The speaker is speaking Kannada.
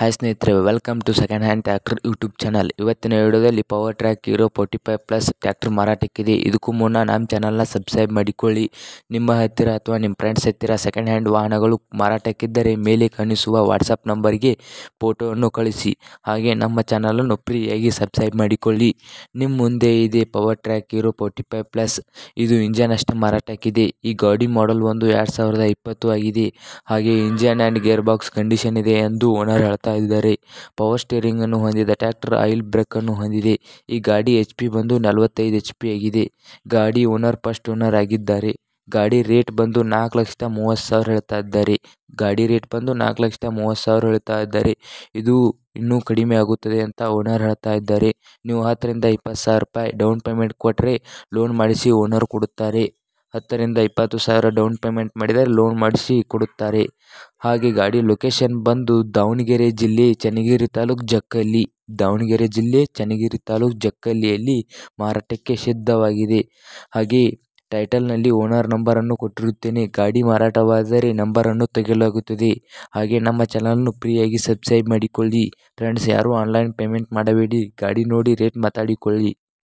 ಹಾಯ್ ಸ್ನೇಹಿತರೆ welcome to second hand tractor YouTube channel ಇವತ್ತಿನ ವಿಡಿಯೋದಲ್ಲಿ power track hero forty five plus tractor ಮಾರಾಟಕ್ಕಿದೆ ಇದಕ್ಕೂ ಮುನ್ನ ನಮ್ಮ ಚಾನಲ್ನ ಸಬ್ಸ್ಕ್ರೈಬ್ ಮಾಡಿಕೊಳ್ಳಿ ನಿಮ್ಮ ಹತ್ತಿರ ಅಥವಾ ನಿಮ್ಮ ಫ್ರೆಂಡ್ಸ್ ಹತ್ತಿರ ಸೆಕೆಂಡ್ ಹ್ಯಾಂಡ್ ವಾಹನಗಳು ಮಾರಾಟಕ್ಕಿದ್ದರೆ ಮೇಲೆ ಕಾಣಿಸುವ ವಾಟ್ಸಪ್ ನಂಬರ್ಗೆ ಫೋಟೋವನ್ನು ಕಳಿಸಿ ಹಾಗೆ ನಮ್ಮ ಚಾನಲನ್ನು ಫ್ರೀಯಾಗಿ ಸಬ್ಸ್ಕ್ರೈಬ್ ಮಾಡಿಕೊಳ್ಳಿ ನಿಮ್ಮ ಮುಂದೆ ಇದೆ power track hero forty five plus ಇದು ಇಂಜನ್ ಅಷ್ಟೇ ಮಾರಾಟಕ್ಕಿದೆ ಈ ಗಾಡಿ ಮಾಡೆಲ್ ಒಂದು ಎರಡು ಸಾವಿರದ ಇಪ್ಪತ್ತು ಆಗಿದೆ ಹಾಗೆ engine and gear box condition ಇದೆ ಎಂದು ಓನರ್ ಹೇಳ್ತಾರೆ ಕಾಣುತ್ತಾ ಇದ್ದಾರೆ ಪವರ್ ಸ್ಟೇರಿಂಗ್ ಅನ್ನು ಹೊಂದಿದೆ ಟ್ರ್ಯಾಕ್ಟರ್ ಆಯಿಲ್ ಬ್ರೇಕ್ ಅನ್ನು ಹೊಂದಿದೆ ಈ ಗಾಡಿ ಎಚ್ ಪಿ ಬಂದು ನಲವತ್ತೈದು ಪಿ ಆಗಿದೆ ಗಾಡಿ ಓನರ್ ಫಸ್ಟ್ ಓನರ್ ಆಗಿದ್ದಾರೆ ಗಾಡಿ ರೇಟ್ ಬಂದು ನಾಲ್ಕು ಲಕ್ಷದ ಮೂವತ್ತು ಸಾವಿರ ಹೇಳ್ತಾ ಇದ್ದಾರೆ ಗಾಡಿ ರೇಟ್ ಬಂದು ನಾಲ್ಕು ಲಕ್ಷದ ಮೂವತ್ತು ಸಾವಿರ ಹೇಳ್ತಾ ಇದ್ದಾರೆ ಇದು ಇನ್ನೂ ಕಡಿಮೆ ಆಗುತ್ತದೆ ಅಂತ ಓನರ್ ಹೇಳ್ತಾ ಇದ್ದಾರೆ ನೀವು ಹತ್ತರಿಂದ ಇಪ್ಪತ್ತು ಸಾವಿರ ರೂಪಾಯಿ ಡೌನ್ ಪೇಮೆಂಟ್ ಕೊಟ್ಟರೆ ಲೋನ್ ಮಾಡಿಸಿ ಓನರ್ ಕೊಡುತ್ತಾರೆ ಹತ್ತರಿಂದ ಇಪ್ಪತ್ತು ಸಾವಿರ ಡೌನ್ ಪೇಮೆಂಟ್ ಮಾಡಿದರೆ ಲೋನ್ ಮಾಡಿಸಿ ಕೊಡುತ್ತಾರೆ ಹಾಗೆ ಗಾಡಿ ಲೊಕೇಶನ್ ಬಂದು ದಾವಣಗೆರೆ ಜಿಲ್ಲೆ ಚನ್ನಗಿರಿ ತಾಲೂಕು ಜಕ್ಕಲ್ಲಿ ದಾವಣಗೆರೆ ಜಿಲ್ಲೆ ಚನ್ನಗಿರಿ ತಾಲೂಕು ಜಕ್ಕಲ್ಲಿಯಲ್ಲಿ ಮಾರಾಟಕ್ಕೆ ಸಿದ್ಧವಾಗಿದೆ ಹಾಗೆ ಟೈಟಲ್ನಲ್ಲಿ ಓನರ್ ನಂಬರನ್ನು ಕೊಟ್ಟಿರುತ್ತೇನೆ ಗಾಡಿ ಮಾರಾಟವಾದರೆ ನಂಬರನ್ನು ತೆಗೆಯಲಾಗುತ್ತದೆ ಹಾಗೆ ನಮ್ಮ ಚಾನಲನ್ನು ಫ್ರೀಯಾಗಿ ಸಬ್ಸ್ಕ್ರೈಬ್ ಮಾಡಿಕೊಳ್ಳಿ ಫ್ರೆಂಡ್ಸ್ ಯಾರೂ ಆನ್ಲೈನ್ ಪೇಮೆಂಟ್ ಮಾಡಬೇಡಿ ಗಾಡಿ ನೋಡಿ ರೇಟ್ ಮಾತಾಡಿಕೊಳ್ಳಿ